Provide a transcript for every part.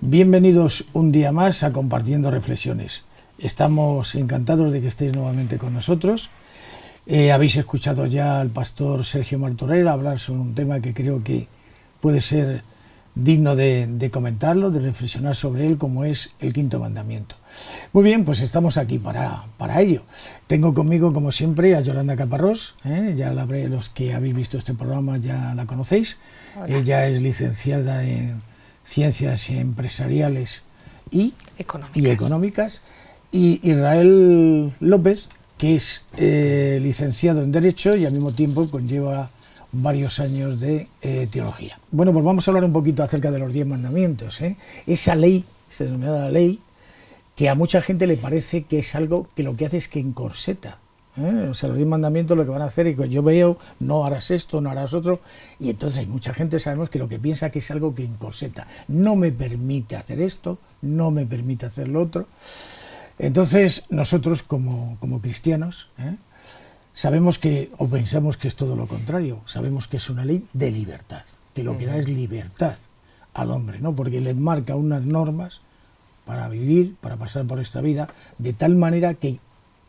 Bienvenidos un día más a Compartiendo Reflexiones. Estamos encantados de que estéis nuevamente con nosotros. Eh, habéis escuchado ya al pastor Sergio Martorell hablar sobre un tema que creo que puede ser digno de, comentarlo, de reflexionar sobre él, como es el quinto mandamiento. Muy bien, pues estamos aquí para, para ello. Tengo conmigo, como siempre, a Yolanda Caparrós, ¿eh? ya los que habéis visto este programa ya la conocéis. Ella es licenciada en Ciencias Empresariales Y económicas y Israel López, que es eh, licenciado en Derecho y al mismo tiempo conlleva pues, varios años de eh, teología. Bueno, pues vamos a hablar un poquito acerca de los diez mandamientos. ¿eh? Esa ley, se la ley, que a mucha gente le parece que es algo que lo que hace es que encorseta. O sea, los diez mandamientos lo que van a hacer es que yo veo, no harás esto, no harás otro, y entonces mucha gente sabemos que lo que piensa que es algo que encorseta. No me permite hacer esto, no me permite hacer lo otro. Entonces, nosotros como, cristianos ¿eh? sabemos que, o pensamos que es todo lo contrario, sabemos que es una ley de libertad, que lo que da es libertad al hombre, ¿no? porque le marca unas normas para vivir, para pasar por esta vida, de tal manera que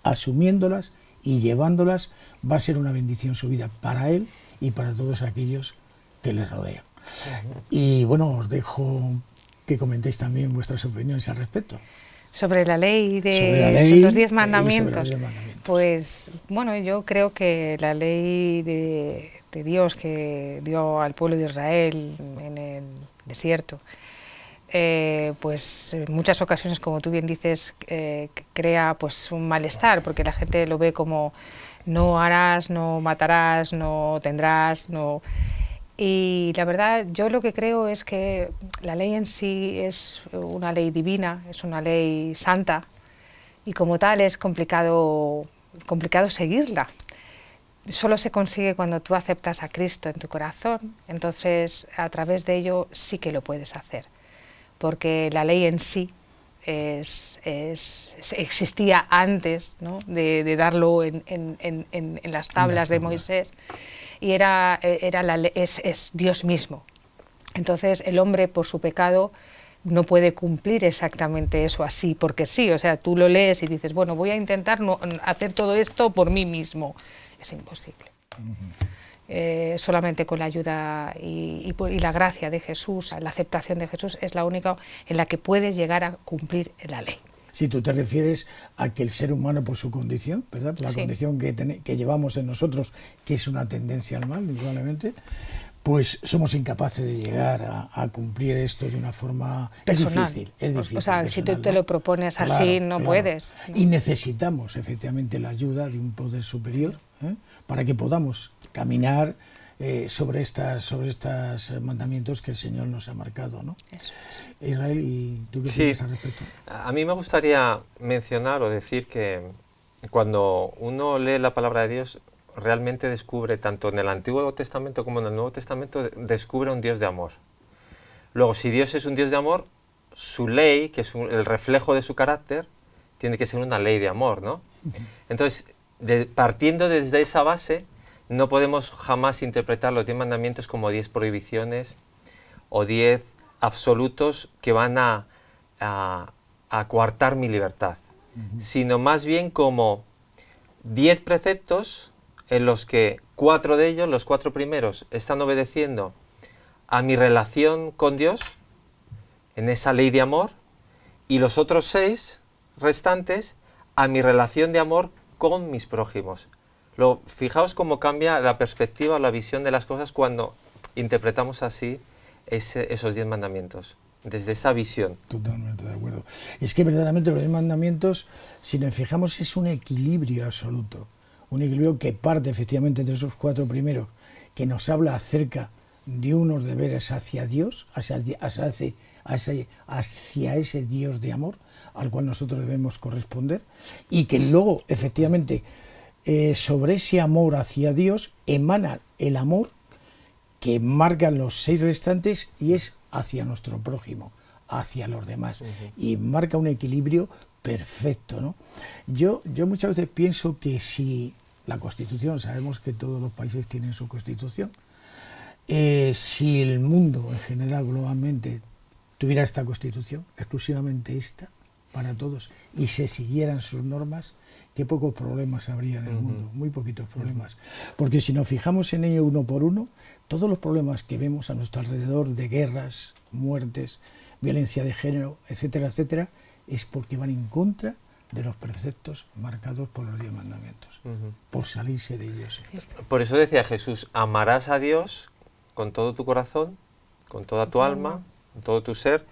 asumiéndolas y llevándolas va a ser una bendición su vida para él y para todos aquellos que le rodean. Y bueno, os dejo que comentéis también vuestras opiniones al respecto sobre la ley de los eh, diez mandamientos. Pues bueno, yo creo que la ley de, Dios que dio al pueblo de Israel en el desierto, eh, pues en muchas ocasiones, como tú bien dices, eh, crea pues un malestar, porque la gente lo ve como no harás, no matarás, no tendrás, no... Y la verdad, yo lo que creo es que la ley en sí es una ley divina, es una ley santa, y como tal es complicado, complicado seguirla. Solo se consigue cuando tú aceptas a Cristo en tu corazón, entonces a través de ello sí que lo puedes hacer, porque la ley en sí es, existía antes de, darlo en, las tablas de Moisés y era, eh, era la, es, es Dios mismo. Entonces el hombre por su pecado no puede cumplir exactamente eso así, porque sí, o sea, tú lo lees y dices, bueno, voy a intentar hacer todo esto por mí mismo. Es imposible. Eh, solamente con la ayuda y, la gracia de Jesús, la aceptación de Jesús, es la única en la que puedes llegar a cumplir la ley. Si tú te refieres a que el ser humano por su condición, ¿verdad? la condición que, que llevamos en nosotros, que es una tendencia al mal, indudablemente, pues somos incapaces de llegar a, cumplir esto de una forma personal. Es difícil, O sea, si tú te lo propones así, no puedes. Y necesitamos efectivamente la ayuda de un poder superior ¿eh? para que podamos caminar eh, sobre, estas, sobre estos eh, mandamientos que el Señor nos ha marcado. ¿no? Israel, ¿y tú qué piensas al respecto? A mí me gustaría mencionar o decir que cuando uno lee la palabra de Dios, realmente descubre, tanto en el Antiguo Testamento como en el Nuevo Testamento, descubre un Dios de amor. Luego, si Dios es un Dios de amor, su ley, que es el reflejo de su carácter, tiene que ser una ley de amor, ¿no? Entonces, partiendo desde esa base, no podemos jamás interpretar los diez mandamientos como diez prohibiciones o diez absolutos que van a, a, coartar mi libertad, sino más bien como diez preceptos en los que cuatro de ellos, los cuatro primeros, están obedeciendo a mi relación con Dios, en esa ley de amor, y los otros seis restantes a mi relación de amor con mis prójimos, lo, fijaos cómo cambia la perspectiva o la visión de las cosas cuando interpretamos así esos diez mandamientos, desde esa visión. Totalmente de acuerdo. es que verdaderamente los diez mandamientos, si nos fijamos, es un equilibrio absoluto, un equilibrio que parte efectivamente de esos cuatro primeros, que nos habla acerca de unos deberes hacia Dios, hacia ese Dios de amor al cual nosotros debemos corresponder, y que luego efectivamente eh, sobre ese amor hacia Dios emana el amor que marcan los seis restantes y es hacia nuestro prójimo, hacia los demás. Y marca un equilibrio perfecto. Yo, yo muchas veces pienso que si la Constitución, sabemos que todos los países tienen su Constitución, eh, si el mundo en general globalmente tuviera esta Constitución, exclusivamente esta, para todos y se siguieran sus normas, qué pocos problemas habría en el mundo, muy poquitos problemas. Porque si nos fijamos en ello uno por uno, todos los problemas que vemos a nuestro alrededor de guerras, muertes, violencia de género, etcétera, etcétera, es porque van en contra de los preceptos marcados por los diez mandamientos, por salirse de ellos. Por eso decía Jesús, amarás a Dios con todo tu corazón, con toda tu alma, con todo tu ser,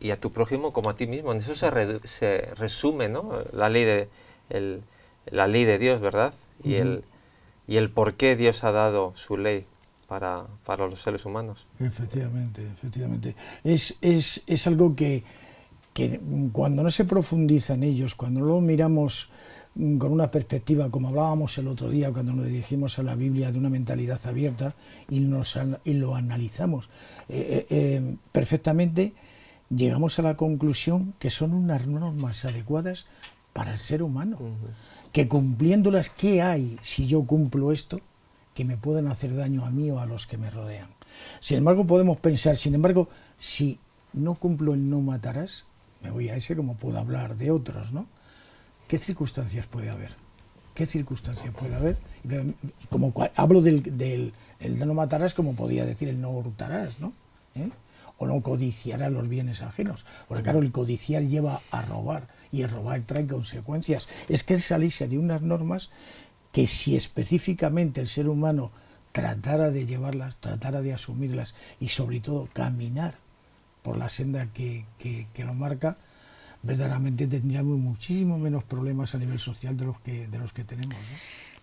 y a tu prójimo como a ti mismo. En eso se, resume la, ley de, la ley de Dios, ¿verdad? Y, el, por qué Dios ha dado su ley para, los seres humanos. Efectivamente, efectivamente. Es, algo que, cuando no se profundiza en ellos, cuando lo miramos mm, con una perspectiva, como hablábamos el otro día cuando nos dirigimos a la Biblia de una mentalidad abierta y, nos, lo analizamos eh, eh, eh, perfectamente, llegamos a la conclusión que son unas normas adecuadas para el ser humano, que cumpliéndolas, ¿qué hay si yo cumplo esto que me pueden hacer daño a mí o a los que me rodean? Sin embargo, podemos pensar, sin embargo, si no cumplo el no matarás, me voy a ese como puedo hablar de otros, ¿no? ¿Qué circunstancias puede haber? ¿Qué circunstancias puede haber? Como hablo del, no matarás, como podía decir el no hurtarás, ¿no? ¿Eh? o no codiciará los bienes ajenos. Porque claro, el codiciar lleva a robar y el robar trae consecuencias. Es que es salirse de unas normas que si específicamente el ser humano tratara de llevarlas, tratara de asumirlas y sobre todo caminar por la senda que, que, lo marca, verdaderamente tendríamos muchísimo menos problemas a nivel social de los que, de los que tenemos.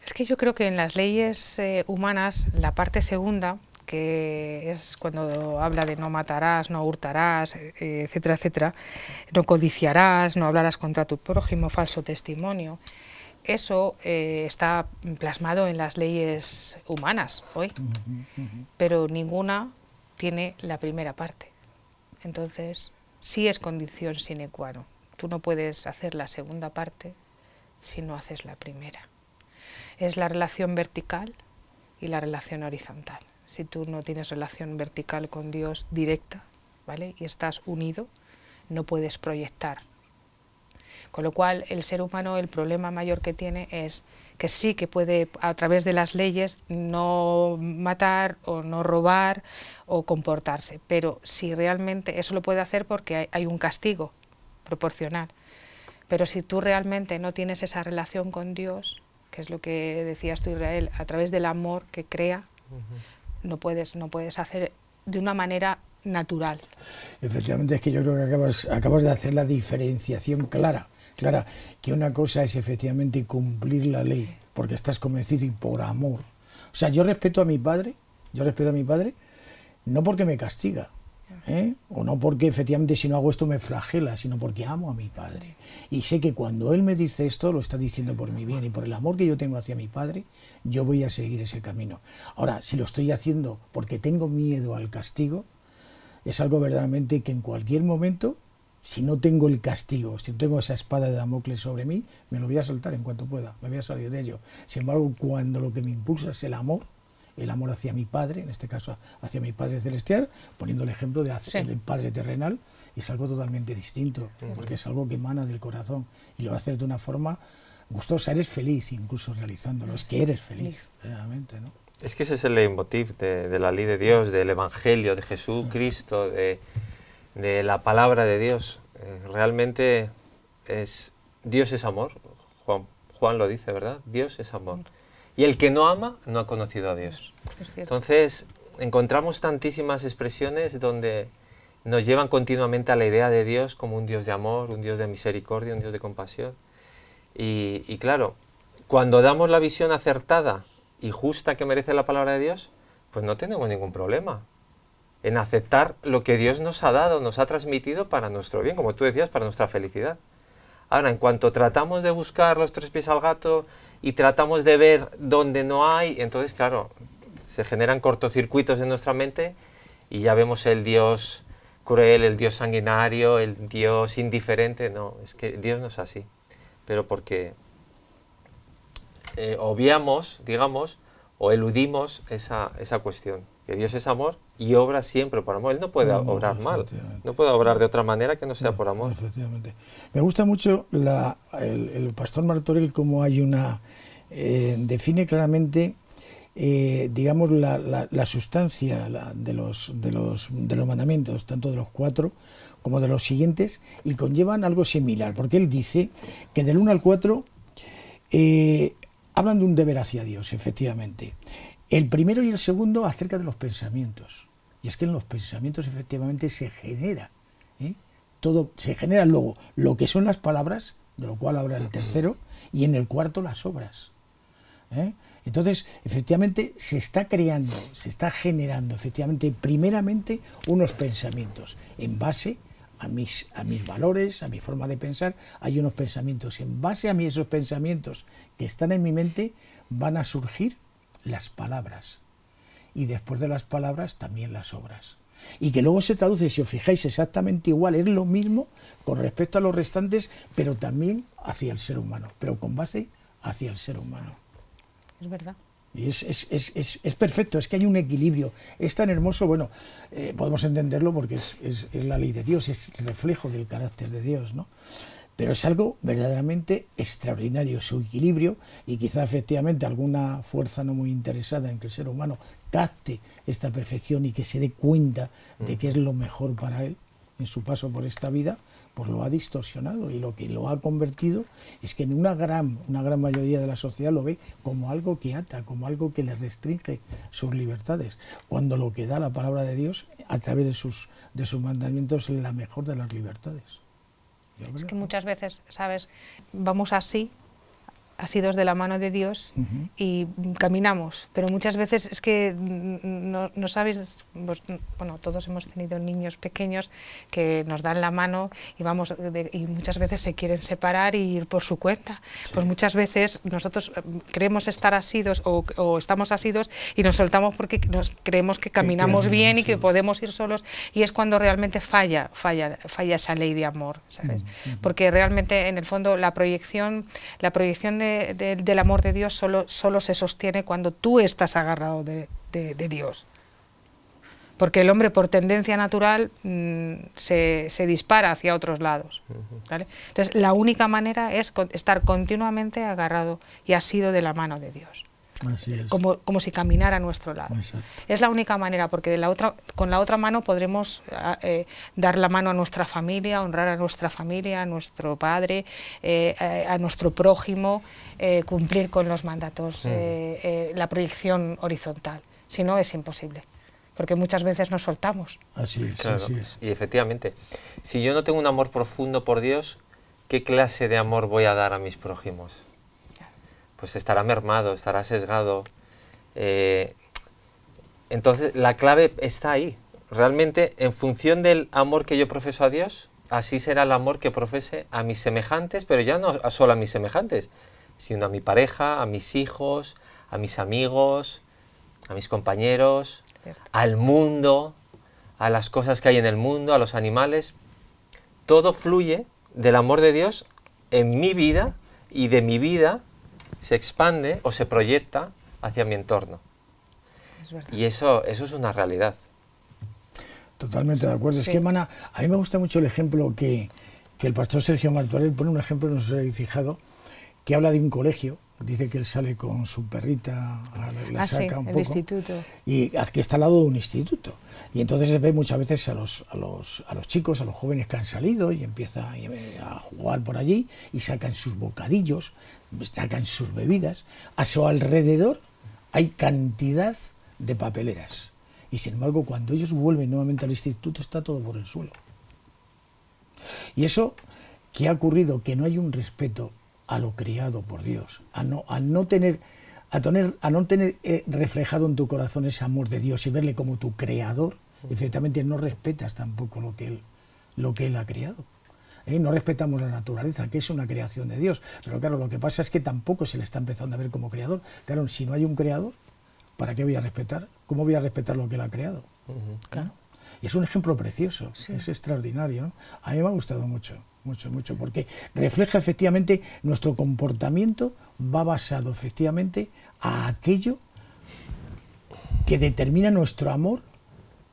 Es que yo creo que en las leyes eh, humanas la parte segunda que es cuando habla de no matarás, no hurtarás, e, e, etcétera, etcétera, no codiciarás, no hablarás contra tu prójimo, falso testimonio. Eso eh, está plasmado en las leyes humanas hoy, pero ninguna tiene la primera parte. Entonces, sí es condición sine qua non. Tú no puedes hacer la segunda parte si no haces la primera. Es la relación vertical y la relación horizontal si tú no tienes relación vertical con Dios directa, ¿vale? Y estás unido, no puedes proyectar. Con lo cual, el ser humano, el problema mayor que tiene es que sí que puede, a través de las leyes, no matar o no robar o comportarse, pero si realmente eso lo puede hacer porque hay, un castigo proporcional. Pero si tú realmente no tienes esa relación con Dios, que es lo que decías tú Israel, a través del amor que crea, no puedes, no puedes hacer de una manera natural. Efectivamente, es que yo creo que acabas, de hacer la diferenciación clara, clara, que una cosa es efectivamente cumplir la ley, porque estás convencido y por amor. O sea, yo respeto a mi padre, yo respeto a mi padre, no porque me castiga, ¿Eh? o no porque efectivamente si no hago esto me flagela, sino porque amo a mi padre. Y sé que cuando él me dice esto, lo está diciendo por mi bien y por el amor que yo tengo hacia mi padre, yo voy a seguir ese camino. Ahora, si lo estoy haciendo porque tengo miedo al castigo, es algo verdaderamente que en cualquier momento, si no tengo el castigo, si no tengo esa espada de Damocles sobre mí, me lo voy a soltar en cuanto pueda, me voy a salir de ello. Sin embargo, cuando lo que me impulsa es el amor, el amor hacia mi Padre, en este caso hacia mi Padre celestial, poniendo el ejemplo de hacer el Padre terrenal, es algo totalmente distinto, porque es algo que emana del corazón y lo haces de una forma gustosa, eres feliz incluso realizándolo, es que eres feliz, realmente, ¿no? Es que ese es el leitmotiv de, la ley de Dios, del Evangelio, de Jesucristo, de, de la palabra de Dios. Eh, realmente es Dios es amor, Juan, Juan lo dice, ¿verdad? Dios es amor. Y el que no ama no ha conocido a Dios. Entonces, encontramos tantísimas expresiones donde nos llevan continuamente a la idea de Dios como un Dios de amor, un Dios de misericordia, un Dios de compasión. Y, claro, cuando damos la visión acertada y justa que merece la palabra de Dios, pues no tenemos ningún problema en aceptar lo que Dios nos ha dado, nos ha transmitido para nuestro bien, como tú decías, para nuestra felicidad. Ahora, en cuanto tratamos de buscar los tres pies al gato y tratamos de ver dónde no hay, entonces, claro, se generan cortocircuitos en nuestra mente y ya vemos el Dios cruel, el Dios sanguinario, el Dios indiferente. No, es que Dios no es así. Pero porque eh, obviamos, digamos, o eludimos esa cuestión que Dios es amor y obra siempre por amor. Él no puede obrar mal, no puede obrar de otra manera que no sea por amor. Efectivamente. Me gusta mucho el, pastor Martorell cómo hay una... Eh, define claramente eh, digamos, la, sustancia de, los, mandamientos, tanto de los cuatro como de los siguientes, y conllevan algo similar, porque él dice que del 1 al 4 eh, hablan de un deber hacia Dios, efectivamente. El primero y el segundo acerca de los pensamientos. Y es que en los pensamientos efectivamente se genera. ¿eh? Todo, se genera luego lo que son las palabras, de lo cual habla el tercero, y en el cuarto las obras. ¿eh? Entonces, efectivamente, se está creando, se está generando, efectivamente, primeramente unos pensamientos en base a mis, a mis valores, a mi forma de pensar, hay unos pensamientos. En base a mí, esos pensamientos que están en mi mente van a surgir las palabras. Y después de las palabras también las obras. Y que luego se traduce, si os fijáis, exactamente igual, es lo mismo con respecto a los restantes, pero también hacia el ser humano, pero con base hacia el ser humano. Es verdad. Y es, es, perfecto, es que hay un equilibrio. Es tan hermoso, bueno, eh, podemos entenderlo porque es, la ley de Dios, es reflejo del carácter de Dios, ¿no? pero es algo verdaderamente extraordinario su equilibrio y quizá efectivamente alguna fuerza no muy interesada en que el ser humano capte esta perfección y que se dé cuenta de que es lo mejor para él en su paso por esta vida, pues lo ha distorsionado y lo que lo ha convertido es que en una gran, una gran mayoría de la sociedad lo ve como algo que ata, como algo que le restringe sus libertades, cuando lo que da la palabra de Dios a través de sus, de sus mandamientos es la mejor de las libertades. Es que muchas veces, ¿sabes? Vamos así asidos de la mano de Dios y caminamos. Pero muchas veces es que no, no sabes, pues, bueno, todos hemos tenido niños pequeños que nos dan la mano y, vamos y muchas veces se quieren separar y ir por su cuenta. Pues muchas veces nosotros eh, creemos estar asidos o, estamos asidos y nos soltamos porque nos creemos que caminamos bien y que podemos ir solos y es cuando realmente falla, falla, falla esa ley de amor, ¿sabes? Porque realmente en el fondo la proyección, la proyección de del amor de Dios solo, solo se sostiene cuando tú estás agarrado de, Dios. Porque el hombre, por tendencia natural, mm, se, dispara hacia otros lados. Entonces, la única manera es estar continuamente agarrado y asido de la mano de Dios como, como, si caminara a nuestro lado. Es la única manera, porque de la otra, con la otra mano podremos ah, eh, dar la mano a nuestra familia, honrar a nuestra familia, a nuestro padre, eh, eh, a, nuestro prójimo, cumplir con los mandatos, la proyección horizontal. Si no, es imposible porque muchas veces nos soltamos. Así es, Y efectivamente, si yo no tengo un amor profundo por Dios, ¿qué clase de amor voy a dar a mis prójimos? pues estará mermado, estará sesgado. Eh, entonces, la clave está ahí. Realmente, en función del amor que yo profeso a Dios, así será el amor que profese a mis semejantes, pero ya no solo a mis semejantes, sino a mi pareja, a mis hijos, a mis amigos, a mis compañeros, al mundo, a las cosas que hay en el mundo, a los animales. Todo fluye del amor de Dios en mi vida y de mi vida se expande o se proyecta hacia mi entorno. y eso, eso es una realidad. Totalmente de acuerdo. Es que, Mana, a mí me gusta mucho el ejemplo que, el pastor Sergio Martorell pone, un ejemplo, no sé si habéis fijado, que habla de un colegio Dice que él sale con su perrita, la, ah, saca un poco. instituto. Y que está al lado de un instituto. Y entonces se ve muchas veces a los, a los, chicos, a los jóvenes que han salido y empieza eh, a jugar por allí y sacan sus bocadillos, sacan sus bebidas. A su alrededor hay cantidad de papeleras. Y sin embargo, cuando ellos vuelven nuevamente al instituto, está todo por el suelo. Y eso ¿qué ha ocurrido, que no hay un respeto a lo criado por Dios, a no, no tener, a tener, a no tener eh, reflejado en tu corazón ese amor de Dios y verle como tu creador, efectivamente no respetas tampoco lo que él, lo que él ha creado. ¿eh? no respetamos la naturaleza, que es una creación de Dios. Pero claro, lo que pasa es que tampoco se le está empezando a ver como creador. Claro, si no hay un creador, ¿para qué voy a respetar? ¿Cómo voy a respetar lo que él ha creado? Claro es un ejemplo precioso, es extraordinario. A mí me ha gustado mucho, mucho, mucho, porque refleja efectivamente nuestro comportamiento, va basado efectivamente a aquello que determina nuestro amor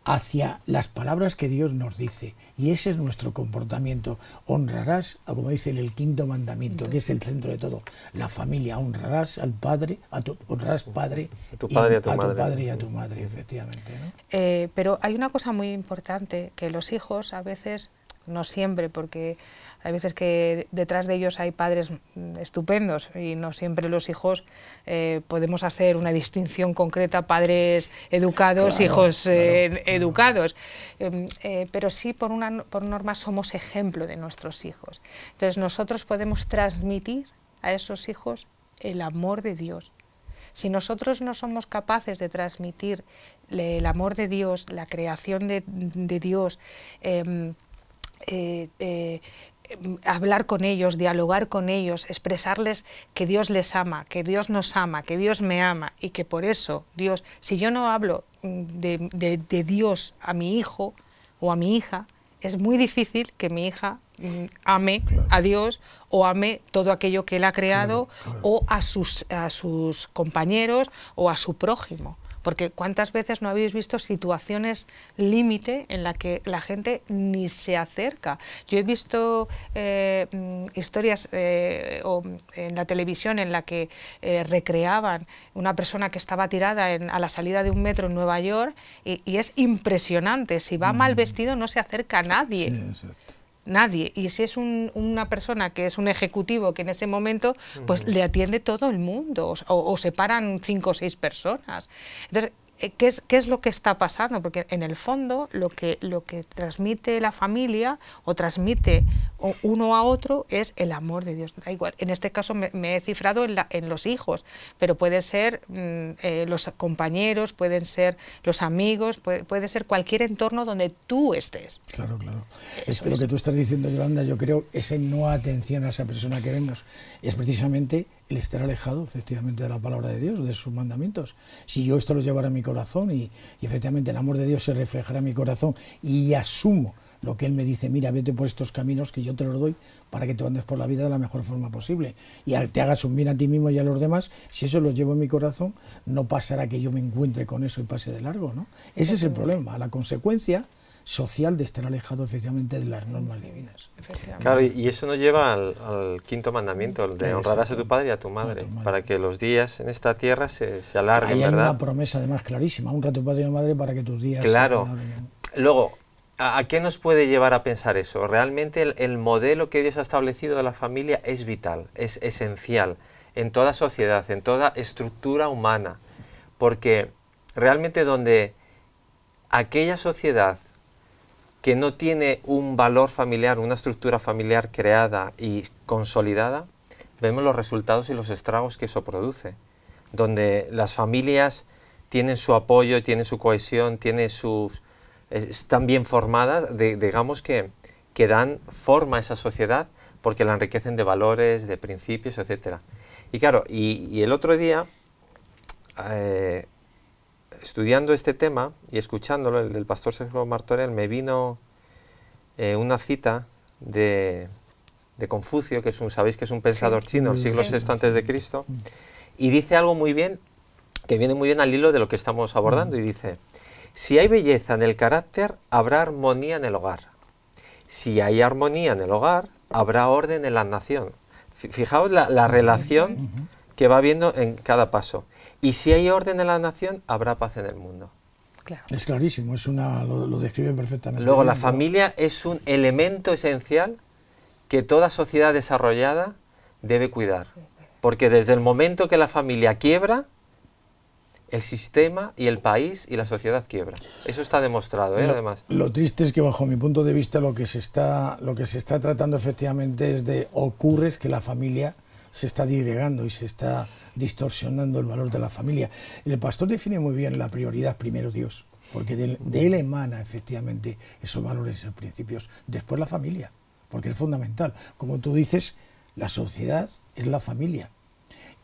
hacia las palabras que Dios nos dice. Y ese es nuestro comportamiento. Honrarás, como dice el quinto mandamiento, que es el centro de todo, la familia. Honrarás al padre, a tu, honrarás padre, tu, padre, y, a tu, padre y a tu madre, efectivamente. Eh, pero hay una cosa muy importante, que los hijos a veces, no siempre, porque hay veces que detrás de ellos hay padres estupendos y no siempre los hijos eh, podemos hacer una distinción concreta, padres educados, hijos eh, educados. Em, eh, pero sí, por, una, por norma, somos ejemplo de nuestros hijos. Entonces nosotros podemos transmitir a esos hijos el amor de Dios. Si nosotros no somos capaces de transmitir el amor de Dios, la creación de, Dios, em, hablar con ellos, dialogar con ellos, expresarles que Dios les ama, que Dios nos ama, que Dios me ama y que por eso Dios, si yo no hablo mm, de, Dios a mi hijo o a mi hija, es muy difícil que mi hija mm, ame a Dios o ame todo aquello que él ha creado o a sus compañeros o a su prójimo. Porque cuántas veces no habéis visto situaciones límite en la que la gente ni se acerca. Yo he visto eh, mm, historias eh, mm, en la televisión en la que eh, recreaban una persona que estaba tirada a la salida de un metro en Nueva York y, es impresionante. Si va mal mm. vestido no se acerca a nadie. Sí, nadie. Y si es una persona que es un ejecutivo que en ese momento pues le atiende todo el mundo o, o, se cinco o seis personas. Entonces, eh, ¿qué es, lo que está pasando? Porque en el fondo lo que, lo que transmite la familia o transmite uno a otro es el amor de Dios. Da igual, en este caso me, he cifrado en, los hijos, pero puede ser mm, eh, los compañeros, pueden ser los amigos, puede, ser cualquier entorno donde tú estés. Claro, claro. es que lo que tú estás diciendo, Yolanda, yo creo, ese no atención a esa persona que vemos es precisamente el estar alejado efectivamente de la palabra de Dios, de sus mandamientos. Si yo esto lo llevara a mi corazón y, efectivamente el amor de Dios se reflejará en mi corazón y asumo lo que Él me dice, mira, vete por estos caminos que yo te los doy para que tú andes por la vida de la mejor forma posible y te hagas un bien a ti mismo y a los demás, si eso lo llevo en mi corazón, no pasará que yo me encuentre con eso y pase de largo, ¿no? Ese es el problema, la consecuencia social de estar alejado efectivamente de las normas divinas. Claro, y eso nos lleva al, quinto mandamiento, el de honrarás a tu padre y a tu madre, para que los días en esta tierra se, se alarguen, hay una promesa además clarísima, honra a tu padre y a tu madre para que tus días claro. se Luego, ¿a, qué nos puede llevar a pensar eso? Realmente el, modelo que Dios ha establecido de la familia es vital, es esencial en toda sociedad, en toda estructura humana, porque realmente donde aquella sociedad que no tiene un valor familiar, una estructura familiar creada y consolidada, vemos los resultados y los estragos que eso produce, donde las familias tienen su apoyo, tienen su cohesión, tienen sus, eh, están bien formadas, digamos que, que dan forma a esa sociedad porque la enriquecen de valores, de principios, etc. Y claro, y, el otro día eh, estudiando este tema y escuchándolo, el del pastor Sergio Martorell, me vino eh, una cita de, Confucio, que es un, sabéis que es un pensador chino del siglo VI antes de Cristo, mm. y dice algo muy bien, que viene muy bien al hilo de lo que estamos abordando, mm. y dice, si hay belleza en el carácter, habrá armonía en el hogar. Si hay armonía en el hogar, habrá orden en la nación. Fijaos la relación que va viendo en cada paso. Y si hay orden en la nación, habrá paz en el mundo. Claro. Es clarísimo, es una, lo, describe perfectamente. Luego, la familia es un elemento esencial que toda sociedad desarrollada debe cuidar. Porque desde el momento que la familia quiebra, el sistema y el país y la sociedad quiebra. Eso está demostrado, ¿eh? además. Lo triste es que bajo mi punto de vista lo que se está lo que se está tratando efectivamente es de ocurres que la familia se está digregando y se está distorsionando el valor de la familia. El pastor define muy bien la prioridad, primero Dios, porque de, él emana efectivamente esos valores, esos principios. Después la familia, porque es fundamental. Como tú dices, la sociedad es la familia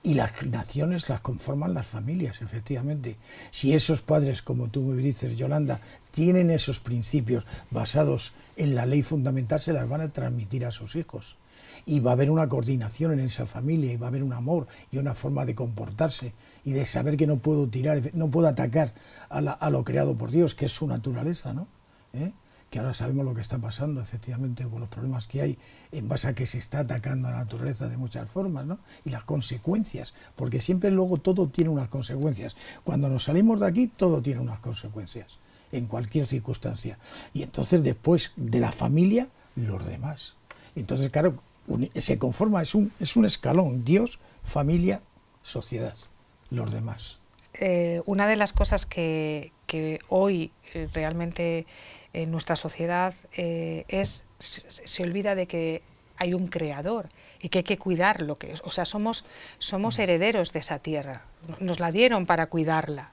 y las naciones las conforman las familias, efectivamente. Si esos padres, como tú me dices, Yolanda, tienen esos principios basados en la ley fundamental, se las van a transmitir a sus hijos. Y va a haber una coordinación en esa familia, y va a haber un amor y una forma de comportarse y de saber que no puedo tirar, no puedo atacar a, a lo creado por Dios, que es su naturaleza, ¿no? ¿Eh? que ahora sabemos lo que está pasando, efectivamente, con los problemas que hay en base a que se está atacando a la naturaleza de muchas formas, ¿no? Y las consecuencias, porque siempre luego todo tiene unas consecuencias. Cuando nos salimos de aquí, todo tiene unas consecuencias, en cualquier circunstancia. Y entonces después de la familia, los demás. Entonces, claro, se conforma, es un, es un escalón, Dios, familia, sociedad, los demás. Eh, una de las cosas que, que hoy eh, realmente en nuestra sociedad eh, es, se, olvida de que hay un creador y que hay que cuidar lo que es. O sea, somos, somos herederos de esa tierra, nos la dieron para cuidarla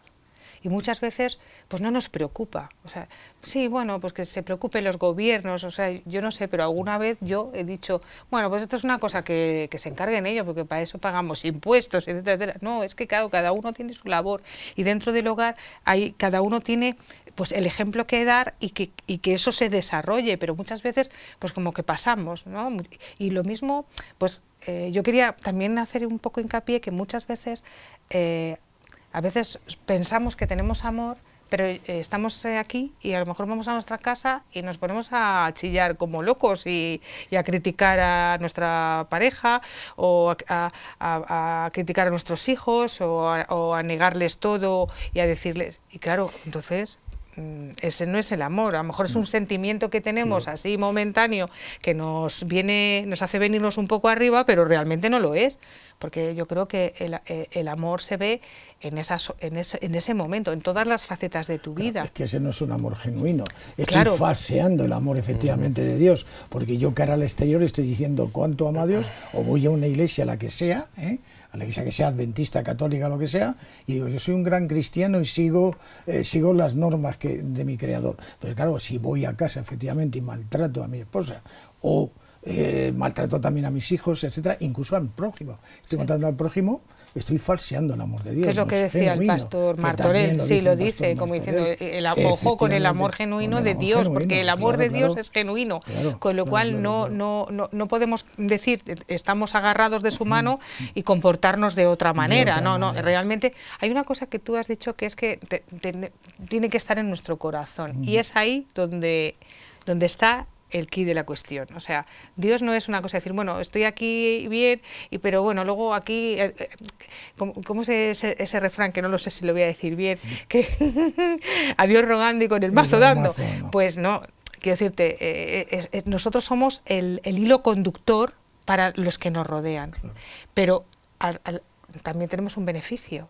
y muchas veces pues no nos preocupa. O sea, sí, bueno, pues que se preocupen los gobiernos, o sea, yo no sé, pero alguna vez yo he dicho, bueno, pues esto es una cosa que, que se encarguen ellos, porque para eso pagamos impuestos, etcétera, etcétera. No, es que cada, cada uno tiene su labor y dentro del hogar hay, cada uno tiene pues el ejemplo que dar y que, que eso se desarrolle, pero muchas veces pues como que pasamos, ¿no? Y lo mismo, pues eh, yo quería también hacer un poco hincapié que muchas veces eh, a veces pensamos que tenemos amor, pero eh, estamos eh, aquí y a lo mejor vamos a nuestra casa y nos ponemos a chillar como locos y, a criticar a nuestra pareja o a, criticar a nuestros hijos o a, negarles todo y a decirles, y claro, entonces mm, ese no es el amor, a lo mejor es un mm. sentimiento que tenemos así momentáneo que nos viene, nos hace venirnos un poco arriba, pero realmente no lo es porque yo creo que el, eh, amor se ve en, esas, en, ese, momento, en todas las facetas de tu vida. es que ese no es un amor genuino, estoy claro. falseando el amor efectivamente de Dios, porque yo cara al exterior estoy diciendo cuánto ama a Dios, o voy a una iglesia, la que sea, ¿eh? a la iglesia que sea adventista, católica, lo que sea, y digo, yo soy un gran cristiano y sigo, eh, sigo las normas que, de mi creador. Pero claro, si voy a casa efectivamente y maltrato a mi esposa, o eh, maltrató también a mis hijos, etcétera, incluso al prójimo. Estoy contando al prójimo, estoy falseando el amor de Dios. es lo que decía el pastor Martorell, sí, lo dice, como diciendo, eh, el, ojo con el amor genuino de Dios, porque el amor de Dios es genuino, con lo cual no, no, podemos decir estamos agarrados de su mano y comportarnos de otra manera. no, no, realmente hay una cosa que tú has dicho que es que tiene que estar en nuestro corazón y es ahí donde, donde está el key de la cuestión. O sea, Dios no es una cosa de decir, bueno, estoy aquí bien, y, pero bueno, luego aquí, eh, eh, ¿cómo, es ese, refrán que no lo sé si lo voy a decir bien? Que a Dios rogando y con el mazo dando. Pues no, quiero decirte, eh, nosotros somos el, hilo conductor para los que nos rodean, pero también tenemos un beneficio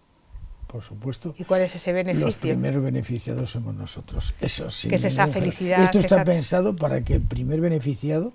por supuesto. ¿Y cuál es ese beneficio? Los primeros beneficiados somos nosotros, eso sí. Que es esa felicidad. Esto está pensado para que el primer beneficiado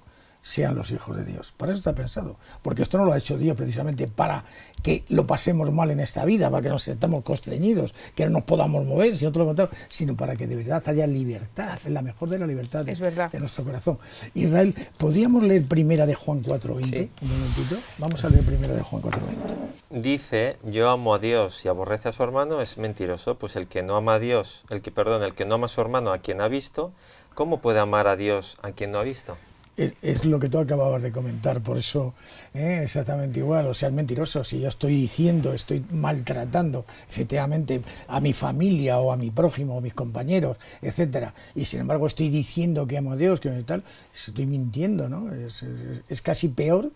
sean los hijos de Dios. Para eso está pensado. Porque esto no lo ha hecho Dios precisamente para que lo pasemos mal en esta vida, para que nos estemos constreñidos, que no nos podamos mover, sino, lo sino para que de verdad haya libertad, la mejor de la libertad de, nuestro corazón. Israel, ¿podríamos leer primera de Juan 4.20? Un momentito. Vamos a leer primera de Juan 4.20. Dice, yo amo a Dios y aborrece a su hermano, es mentiroso, pues el que no ama a Dios, el que, perdón, el que no ama a su hermano a quien ha visto, ¿cómo puede amar a Dios a quien no ha visto? es, es, lo que tú acababas de comentar, por eso ¿eh? exactamente igual, o sea, el mentiroso, si yo estoy diciendo, estoy maltratando efectivamente a mi familia o a mi prójimo o mis compañeros, etcétera, y sin embargo estoy diciendo que amo a Dios, que tal, estoy mintiendo, ¿no? es casi peor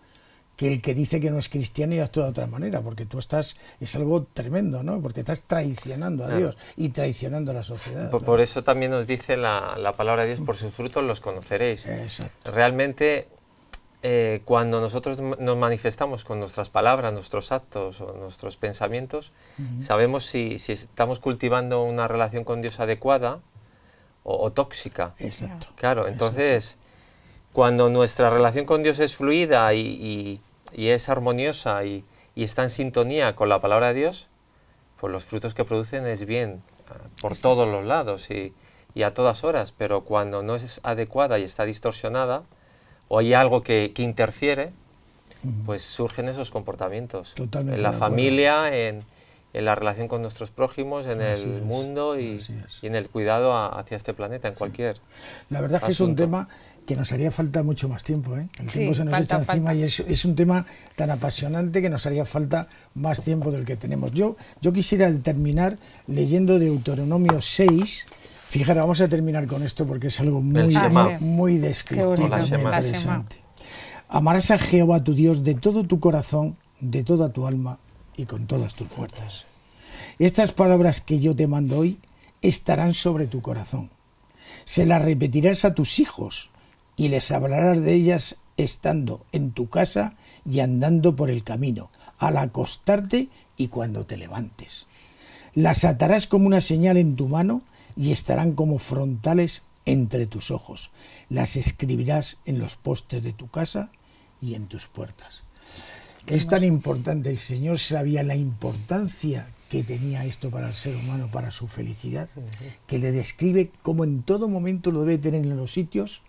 que el que dice que no es cristiano y actúa de otra manera, porque tú estás, es algo tremendo, ¿no? Porque estás traicionando a Dios y traicionando a la sociedad. Por, eso también nos dice la, palabra de Dios, por sus frutos los conoceréis. Exacto. Realmente, eh, cuando nosotros nos manifestamos con nuestras palabras, nuestros actos o nuestros pensamientos, sabemos si, estamos cultivando una relación con Dios adecuada o, tóxica. Exacto. Claro, entonces... Cuando nuestra relación con Dios es fluida y, y y es armoniosa y, está en sintonía con la palabra de Dios, pues los frutos que producen es bien ah, por todos los lados y, a todas horas, pero cuando no es adecuada y está distorsionada o hay algo que, interfiere, pues surgen esos comportamientos. en la familia, en, en la relación con nuestros prójimos, en el mundo y, en el cuidado hacia este planeta, en cualquier. La verdad es que es un tema que nos haría falta mucho más tiempo. ¿eh? El tiempo se nos echa encima y es, un tema tan apasionante que nos haría falta más tiempo del que tenemos. Yo, yo quisiera terminar leyendo Deuteronomio 6. Fijaros, vamos a terminar con esto porque es algo muy, muy descriptivo, interesante. Amarás a Jehová tu Dios de todo tu corazón, de toda tu alma y con todas tus fuerzas. Estas palabras que yo te mando hoy estarán sobre tu corazón. Se las repetirás a tus hijos y les hablarás de ellas estando en tu casa y andando por el camino, al acostarte y cuando te levantes. Las atarás como una señal en tu mano y estarán como frontales entre tus ojos. Las escribirás en los postes de tu casa y en tus puertas. Es tan importante, el Señor sabía la importancia que tenía esto para el ser humano, para su felicidad, que le describe cómo en todo momento lo debe tener en los sitios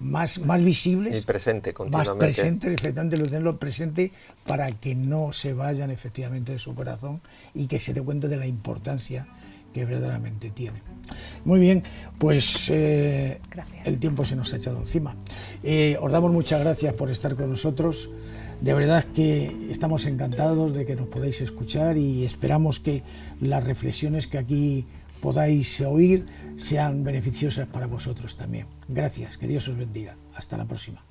más, más visibles. Y presente, Más presente, efectivamente, lo tenerlo presente para que no se vayan efectivamente de su corazón y que se dé cuenta de la importancia que verdaderamente tiene. Muy bien, pues eh, el tiempo se nos ha echado encima. Eh, os damos muchas gracias por estar con nosotros. De verdad que estamos encantados de que nos podáis escuchar y esperamos que las reflexiones que aquí podáis oír sean beneficiosas para vosotros también. Gracias, que Dios os bendiga. Hasta la próxima.